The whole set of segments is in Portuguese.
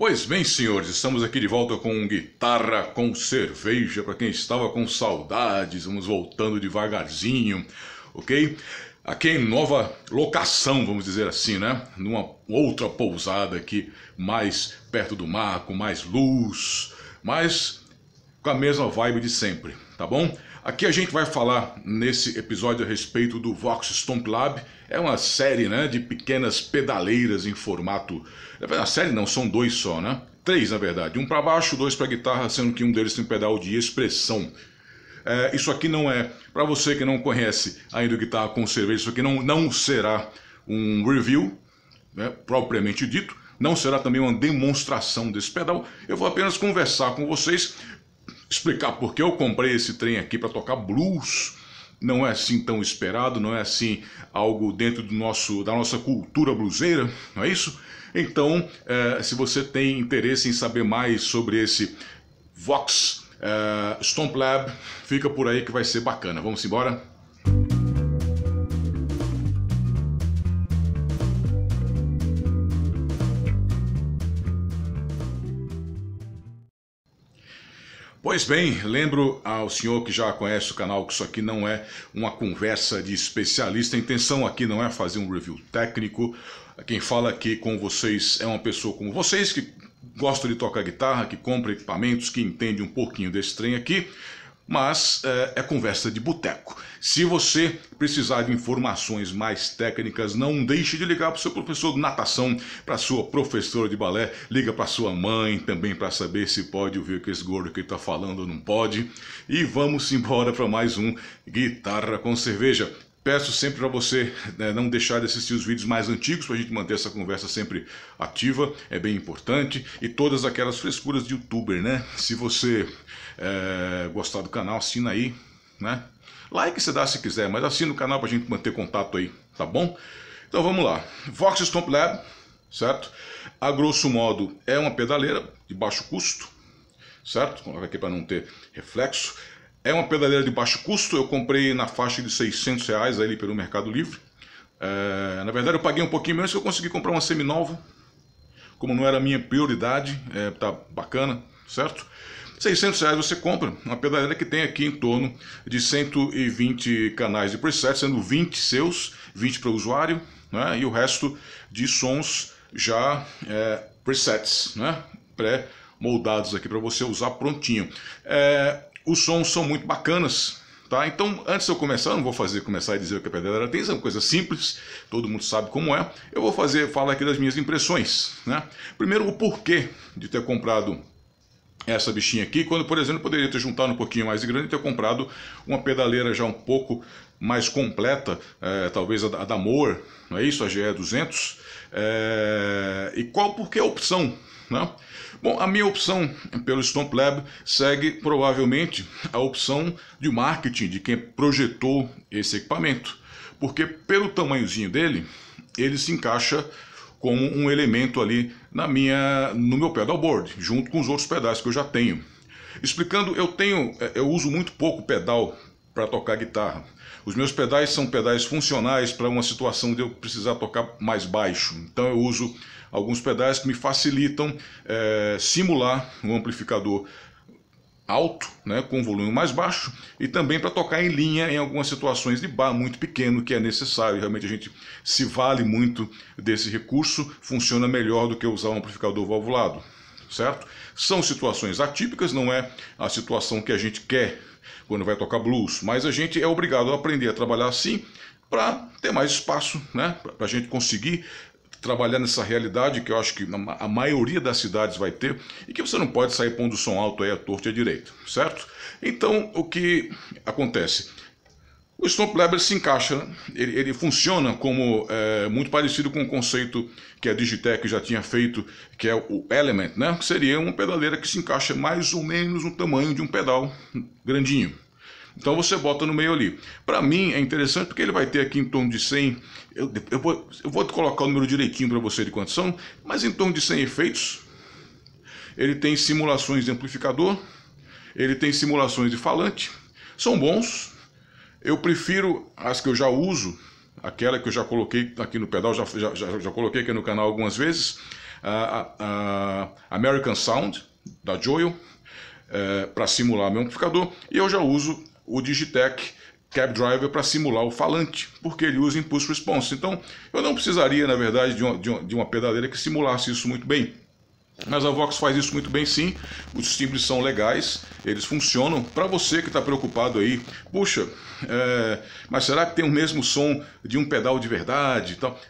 Pois bem, senhores, estamos aqui de volta com guitarra com cerveja para quem estava com saudades. Vamos voltando devagarzinho, ok? Aqui em nova locação, vamos dizer assim, né? Numa outra pousada aqui, mais perto do mar, com mais luz, mas com a mesma vibe de sempre, tá bom? Aqui a gente vai falar nesse episódio a respeito do Vox Stomp Lab. É uma série né, de pequenas pedaleiras em formato. Na série não, são dois só, né? Três, na verdade. Um para baixo, dois para guitarra, sendo que um deles tem um pedal de expressão. É, isso aqui não é. Para você que não conhece ainda o Guitarra com Cerveja, isso aqui não, não será um review, né, propriamente dito. Não será também uma demonstração desse pedal. Eu vou apenas conversar com vocês explicar por que eu comprei esse trem aqui para tocar blues. Não é assim tão esperado, não é assim algo dentro do nosso, da nossa cultura bluseira, não é isso? Então, eh, se você tem interesse em saber mais sobre esse Vox eh, Stomp Lab, fica por aí que vai ser bacana. Vamos embora? Pois bem, lembro ao senhor que já conhece o canal que isso aqui não é uma conversa de especialista. A intenção aqui não é fazer um review técnico. Quem fala aqui com vocês é uma pessoa como vocês que gosta de tocar guitarra, que compra equipamentos, que entende um pouquinho desse trem aqui mas é, é conversa de boteco. Se você precisar de informações mais técnicas, não deixe de ligar para o seu professor de natação, para sua professora de balé, liga para sua mãe também para saber se pode ouvir o que esse gordo que está falando ou não pode. E vamos embora para mais um Guitarra com Cerveja. Peço sempre para você né, não deixar de assistir os vídeos mais antigos para a gente manter essa conversa sempre ativa, é bem importante. E todas aquelas frescuras de youtuber, né? Se você é, gostar do canal, assina aí, né? Like você dá se quiser, mas assina o canal para a gente manter contato aí, tá bom? Então vamos lá. Vox Stomp Lab, certo? A grosso modo é uma pedaleira de baixo custo, certo? Coloca aqui para não ter reflexo. É uma pedaleira de baixo custo, eu comprei na faixa de 600 reais ali pelo Mercado Livre. É, na verdade eu paguei um pouquinho menos que eu consegui comprar uma seminova, como não era a minha prioridade, é, tá bacana, certo? 600 reais você compra uma pedaleira que tem aqui em torno de 120 canais de preset, sendo 20 seus, 20 para o usuário, né? e o resto de sons já é, presets, né? pré-moldados aqui para você usar prontinho. É, os sons são muito bacanas, tá? Então, antes de eu começar, eu não vou fazer começar e dizer o que a pedaleira tem, é uma coisa simples, todo mundo sabe como é. Eu vou fazer falar aqui das minhas impressões, né? Primeiro, o porquê de ter comprado essa bichinha aqui, quando, por exemplo, poderia ter juntado um pouquinho mais de grande e ter comprado uma pedaleira já um pouco mais completa, é, talvez a, a da Moore, não é isso? A GE200. É, eh, e qual porque a opção né? Bom, a minha opção pelo Stomp Lab segue provavelmente a opção de marketing de quem projetou esse equipamento, porque pelo tamanhozinho dele, ele se encaixa como um elemento ali na minha, no meu pedalboard, junto com os outros pedais que eu já tenho. Explicando, eu tenho, eh, eu uso muito pouco pedal para tocar guitarra. Os meus pedais são pedais funcionais para uma situação de eu precisar tocar mais baixo. Então eu uso alguns pedais que me facilitam é, simular um amplificador alto, né, com volume mais baixo, e também para tocar em linha em algumas situações de bar muito pequeno que é necessário. Realmente a gente se vale muito desse recurso, funciona melhor do que usar um amplificador valvulado, certo? São situações atípicas, não é a situação que a gente quer quando vai tocar blues, mas a gente é obrigado a aprender a trabalhar assim para ter mais espaço, né? Para a gente conseguir trabalhar nessa realidade que eu acho que a maioria das cidades vai ter e que você não pode sair pondo som alto aí à torta e à direita, certo? Então, o que acontece? O Stomp Leber se encaixa, né? ele, ele, funciona como é, muito parecido com o conceito que a Digitec já tinha feito, que é o Element, né? que seria uma pedaleira que se encaixa mais ou menos no tamanho de um pedal grandinho. Então você bota no meio ali. Para mim é interessante porque ele vai ter aqui em torno de 100. Eu, eu, vou, eu vou colocar o número direitinho para você de quantos são, mas em torno de 100 efeitos. Ele tem simulações de amplificador, ele tem simulações de falante. São bons. Eu prefiro as que eu já uso, aquela que eu já coloquei aqui no pedal, já, já, já, já coloquei aqui no canal algumas vezes. A, a, a American Sound, da Joel, é, eh, para simular meu amplificador. E eu já uso o Digitech Cab Driver para simular o falante, porque ele usa Impulse Response. Então, eu não precisaria, na verdade, de uma, de uma, de uma pedaleira que simulasse isso muito bem. Mas a Vox faz isso muito bem sim, os timbres são legais, eles funcionam. Para você que está preocupado aí, puxa, é, mas será que tem o mesmo som de um pedal de verdade e tal?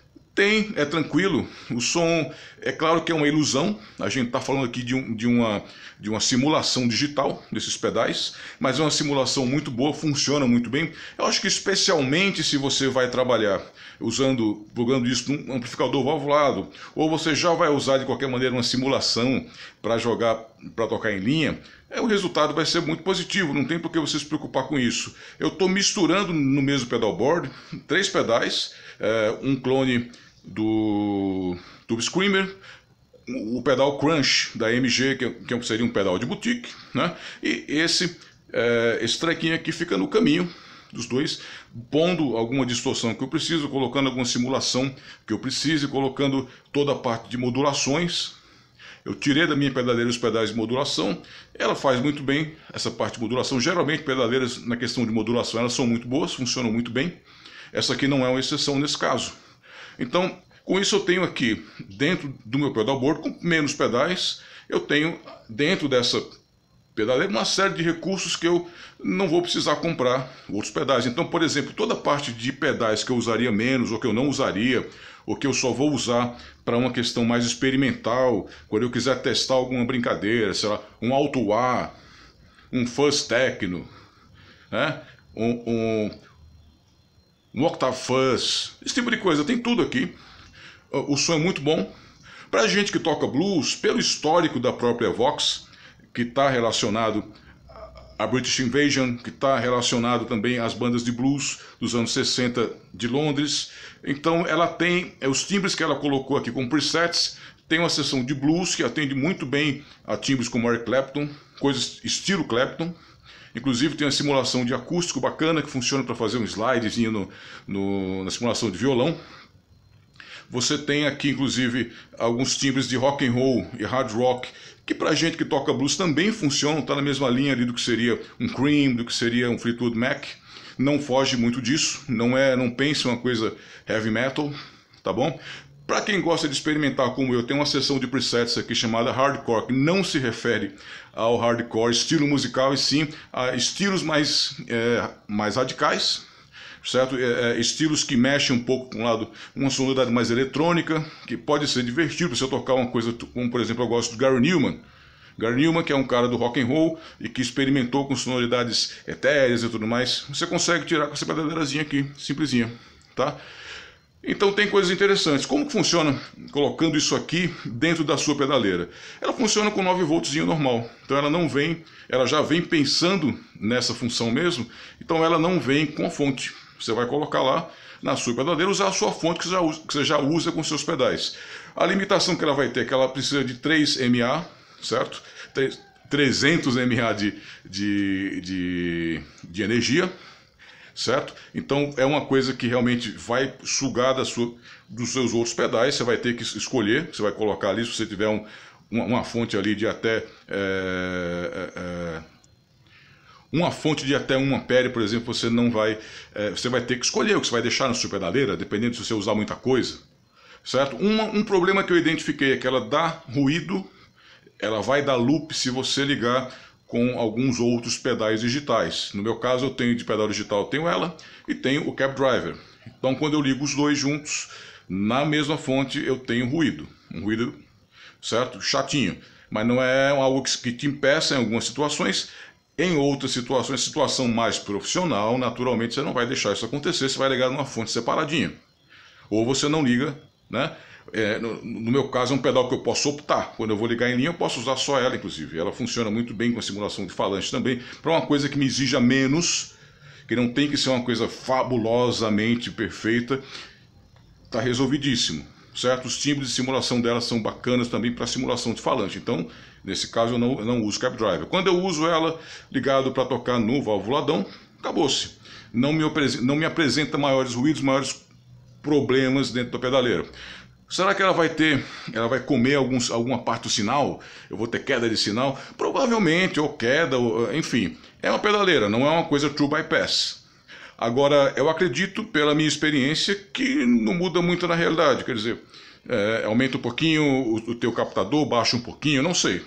Tem, é tranquilo. O som, é claro que é uma ilusão. A gente está falando aqui de, um, de, uma, de uma simulação digital desses pedais, mas é uma simulação muito boa, funciona muito bem. Eu acho que especialmente se você vai trabalhar usando, plugando isso num amplificador valvulado, ou você já vai usar de qualquer maneira uma simulação para jogar, para tocar em linha, é, o resultado vai ser muito positivo, não tem por que você se preocupar com isso. Eu estou misturando no mesmo pedalboard três pedais, é, um clone do Tube Screamer, o pedal Crunch da MG, é, é que seria um pedal de boutique, né? e esse, é, esse trequinho aqui fica no caminho dos dois, pondo alguma distorção que eu preciso, colocando alguma simulação que eu precise, colocando toda a parte de modulações. Eu tirei da minha pedaleira os pedais de modulação, ela faz muito bem essa parte de modulação. Geralmente, pedaleiras na questão de modulação elas são muito boas, funcionam muito bem. Essa aqui não é uma exceção nesse caso. Então, com isso eu tenho aqui, dentro do meu pedalboard, com menos pedais, eu tenho dentro dessa pedaleira uma série de recursos que eu não vou precisar comprar outros pedais. Então, por exemplo, toda parte de pedais que eu usaria menos ou que eu não usaria, ou que eu só vou usar para uma questão mais experimental, quando eu quiser testar alguma brincadeira, sei lá, um alto ar, um fuzz techno, né? um, um no Octafuzz, esse tipo de coisa, tem tudo aqui. O som é muito bom. Para gente que toca blues, pelo histórico da própria Vox, que está relacionado à British Invasion, que está relacionado também às bandas de blues dos anos 60 de Londres, então ela tem é, os timbres que ela colocou aqui com presets, tem uma sessão de blues que atende muito bem a timbres como Eric Clapton, coisas estilo Clapton, Inclusive tem uma simulação de acústico bacana que funciona para fazer um slidezinho no, no, na simulação de violão. Você tem aqui, inclusive, alguns timbres de rock and roll e hard rock que para gente que toca blues também funcionam, está na mesma linha ali do que seria um Cream, do que seria um Fleetwood Mac. Não foge muito disso, não é, não pense uma coisa heavy metal, tá bom? Para quem gosta de experimentar como eu, tem uma seção de presets aqui chamada Hardcore, que não se refere ao hardcore estilo musical, e sim a estilos mais, é, mais radicais, certo? É, é, estilos que mexem um pouco com um lado, uma sonoridade mais eletrônica, que pode ser divertido se eu tocar uma coisa, como por exemplo eu gosto do Gary Newman. Gary Newman, que é um cara do rock and roll e que experimentou com sonoridades etéreas e tudo mais, você consegue tirar com essa pedadeirazinha aqui, simplesinha, tá? Então tem coisas interessantes. Como que funciona colocando isso aqui dentro da sua pedaleira? Ela funciona com 9 voltzinho normal. Então ela não vem, ela já vem pensando nessa função mesmo. Então ela não vem com a fonte. Você vai colocar lá na sua pedaleira, usar a sua fonte que você já usa, que você já usa com seus pedais. A limitação que ela vai ter é que ela precisa de 3 MA, certo? 300 MA de, de, de, de energia, certo? Então é uma coisa que realmente vai sugar da sua, dos seus outros pedais, você vai ter que escolher, você vai colocar ali, se você tiver um, uma, uma, fonte ali de até. É, é, uma fonte de até 1 ampere, por exemplo, você não vai. É, você vai ter que escolher o que você vai deixar na sua pedaleira, dependendo se você usar muita coisa. Certo? Uma, um problema que eu identifiquei é que ela dá ruído, ela vai dar loop se você ligar com alguns outros pedais digitais. No meu caso, eu tenho de pedal digital, tenho ela e tenho o cab driver. Então, quando eu ligo os dois juntos na mesma fonte, eu tenho ruído, um ruído certo, chatinho, mas não é algo que te impeça em algumas situações. Em outras situações, situação mais profissional, naturalmente você não vai deixar isso acontecer, você vai ligar numa fonte separadinha. Ou você não liga, né? É, no, no, meu caso, é um pedal que eu posso optar. Quando eu vou ligar em linha, eu posso usar só ela, inclusive. Ela funciona muito bem com a simulação de falante também, para uma coisa que me exija menos, que não tem que ser uma coisa fabulosamente perfeita. Está resolvidíssimo, certo? Os timbres de simulação dela são bacanas também para simulação de falante Então, nesse caso, eu não, eu não uso cap driver. Quando eu uso ela ligado para tocar no valvuladão, acabou-se. Não me, não me apresenta maiores ruídos, maiores problemas dentro da pedaleira. Será que ela vai ter, ela vai comer alguns, alguma parte do sinal? Eu vou ter queda de sinal? Provavelmente, ou queda, ou, enfim. É uma pedaleira, não é uma coisa true bypass. Agora, eu acredito, pela minha experiência, que não muda muito na realidade. Quer dizer, é, aumenta um pouquinho o, o, teu captador, baixa um pouquinho, não sei.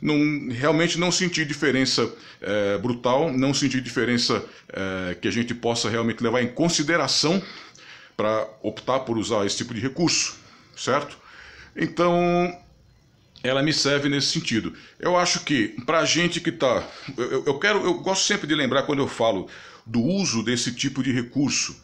Não, realmente não senti diferença é, brutal, não senti diferença é, que a gente possa realmente levar em consideração para optar por usar esse tipo de recurso certo? Então, ela me serve nesse sentido. Eu acho que, para a gente que está. Eu, eu, quero, eu gosto sempre de lembrar quando eu falo do uso desse tipo de recurso,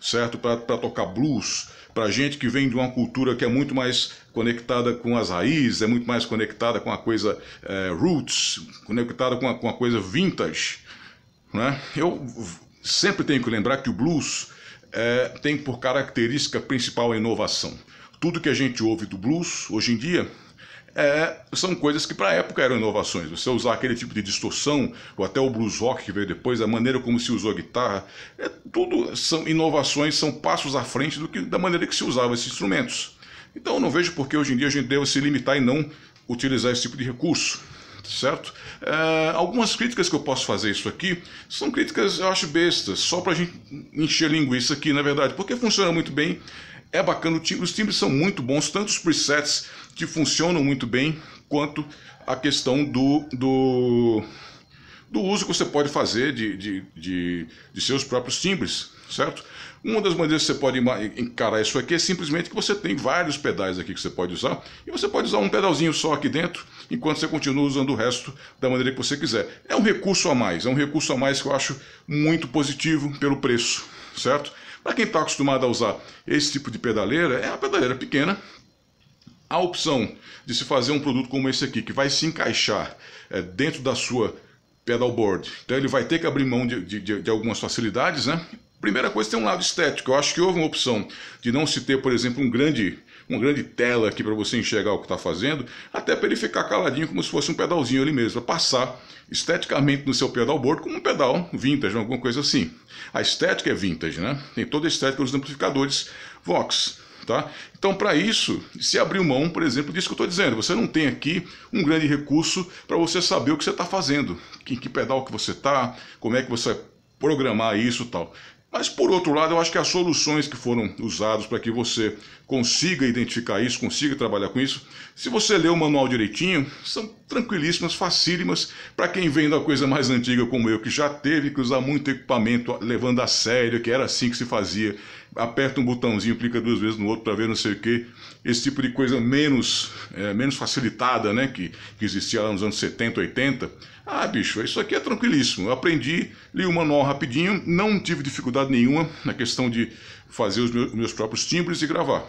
certo? Para tocar blues, para gente que vem de uma cultura que é muito mais conectada com as raízes, é muito mais conectada com a coisa é, roots, conectada com a, com a coisa vintage. Né? Eu sempre tenho que lembrar que o blues é, tem por característica principal a inovação. Tudo que a gente ouve do blues hoje em dia é, são coisas que para a época eram inovações. Você usar aquele tipo de distorção, ou até o blues rock que veio depois, a maneira como se usou a guitarra, é, tudo são inovações, são passos à frente do que, da maneira que se usava esses instrumentos. Então eu não vejo por que hoje em dia a gente deva se limitar e não utilizar esse tipo de recurso. Certo? É, algumas críticas que eu posso fazer isso aqui são críticas, eu acho, bestas, só para a gente encher linguiça aqui, na verdade, porque funciona muito bem é bacana, os timbres são muito bons, tanto os presets que funcionam muito bem, quanto a questão do, do, do uso que você pode fazer de, de, de, de seus próprios timbres, certo? Uma das maneiras que você pode encarar isso aqui é simplesmente que você tem vários pedais aqui que você pode usar, e você pode usar um pedalzinho só aqui dentro, enquanto você continua usando o resto da maneira que você quiser. É um recurso a mais, é um recurso a mais que eu acho muito positivo pelo preço, certo? Para quem está acostumado a usar esse tipo de pedaleira, é uma pedaleira pequena. A opção de se fazer um produto como esse aqui, que vai se encaixar é, dentro da sua pedalboard. Então ele vai ter que abrir mão de, de, de algumas facilidades, né? Primeira coisa, tem um lado estético. Eu acho que houve uma opção de não se ter, por exemplo, um grande uma grande tela aqui para você enxergar o que está fazendo, até para ele ficar caladinho como se fosse um pedalzinho ali mesmo, para passar esteticamente no seu pedal bordo como um pedal vintage, alguma coisa assim. A estética é vintage, né? Tem toda a estética dos amplificadores Vox. Tá? Então, para isso, se abrir mão, por exemplo, disso que eu estou dizendo, você não tem aqui um grande recurso para você saber o que você está fazendo, em que pedal que você está, como é que você vai programar isso tal. Mas, por outro lado, eu acho que as soluções que foram usadas para que você consiga identificar isso, consiga trabalhar com isso. Se você ler o manual direitinho, são tranquilíssimas, facílimas para quem vem da coisa mais antiga como eu, que já teve que usar muito equipamento, levando a sério, que era assim que se fazia. Aperta um botãozinho, clica duas vezes no outro para ver não sei o que. Esse tipo de coisa menos, é, menos facilitada, né, que, que existia lá nos anos 70, 80. Ah, bicho, isso aqui é tranquilíssimo. Eu aprendi, li o manual rapidinho, não tive dificuldade nenhuma na questão de fazer os meus, meus próprios timbres e gravar.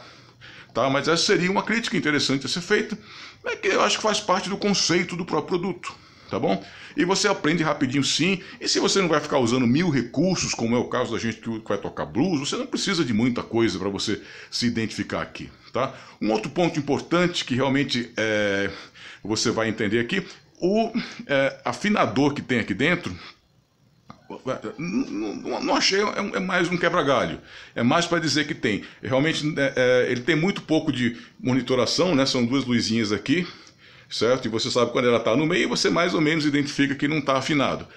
Tá? Mas essa seria uma crítica interessante a ser feita, né, que eu acho que faz parte do conceito do próprio produto tá bom? E você aprende rapidinho sim, e se você não vai ficar usando mil recursos, como é o caso da gente que vai tocar blues, você não precisa de muita coisa para você se identificar aqui, tá? Um outro ponto importante que realmente é, você vai entender aqui, o é, afinador que tem aqui dentro, não, não, não achei, é, é, mais um quebra-galho. É mais para dizer que tem. Realmente, né, é, ele tem muito pouco de monitoração, né? São duas luzinhas aqui, certo? E você sabe quando ela está no meio, você mais ou menos identifica que não está afinado.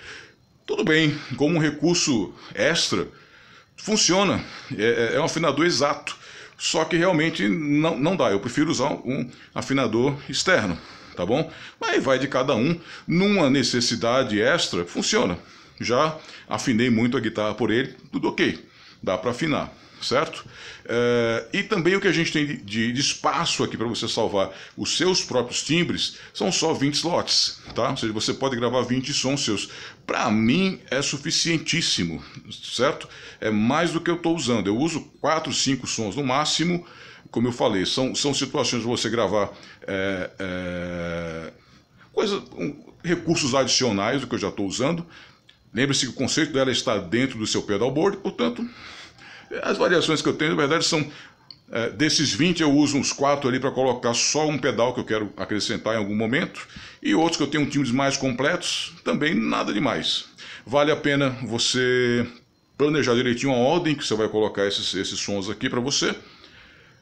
Tudo bem, como um recurso extra, funciona. É, é, é um afinador exato. Só que realmente não, não dá. Eu prefiro usar um afinador externo, tá bom? Mas vai de cada um. Numa necessidade extra, funciona. Já afinei muito a guitarra por ele, tudo ok, dá para afinar, certo? É, e também o que a gente tem de, de espaço aqui para você salvar os seus próprios timbres são só 20 slots, tá? Ou seja, você pode gravar 20 sons seus. Para mim é suficientíssimo, certo? É mais do que eu estou usando. Eu uso 4, 5 sons no máximo. Como eu falei, são, são situações de você gravar é, é, coisa, um, recursos adicionais do que eu já estou usando, Lembre-se que o conceito dela está dentro do seu pedalboard, portanto, as variações que eu tenho, na verdade, são é, desses 20 eu uso uns 4 ali para colocar só um pedal que eu quero acrescentar em algum momento e outros que eu tenho timbres mais completos, também nada demais. Vale a pena você planejar direitinho a ordem que você vai colocar esses, esses sons aqui para você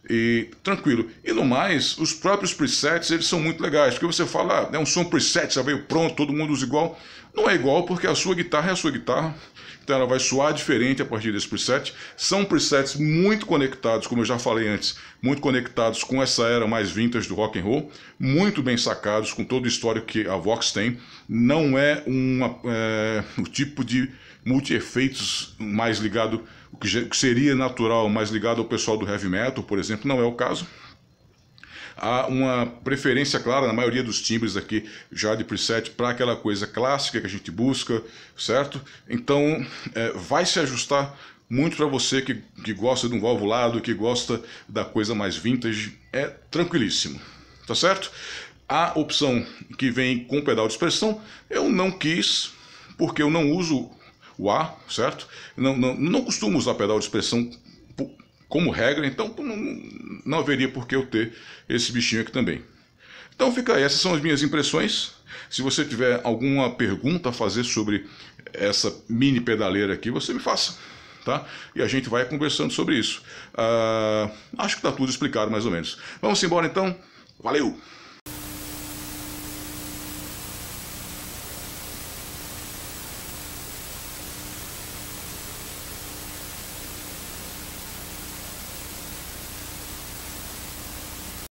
e tranquilo. E no mais, os próprios presets eles são muito legais, porque você fala, ah, é um som preset, já veio pronto, todo mundo usa igual. Não é igual porque a sua guitarra é a sua guitarra. Então ela vai soar diferente a partir desse preset. São presets muito conectados, como eu já falei antes, muito conectados com essa era mais vintage do rock and roll, muito bem sacados com todo o histórico que a Vox tem. Não é, uma, é o tipo de multi-efeitos mais ligado, o que seria natural, mais ligado ao pessoal do heavy metal, por exemplo, não é o caso. Há uma preferência clara na maioria dos timbres aqui já de preset para aquela coisa clássica que a gente busca, certo? Então é, vai se ajustar muito para você que, que gosta de um valvulado, que gosta da coisa mais vintage, é tranquilíssimo, tá certo? A opção que vem com pedal de expressão eu não quis, porque eu não uso o A, certo? Não, não, não costumo usar pedal de expressão como regra, então não, não haveria por que eu ter esse bichinho aqui também. Então fica aí, essas são as minhas impressões. Se você tiver alguma pergunta a fazer sobre essa mini pedaleira aqui, você me faça, tá? E a gente vai conversando sobre isso. Uh, acho que está tudo explicado mais ou menos. Vamos embora então. Valeu!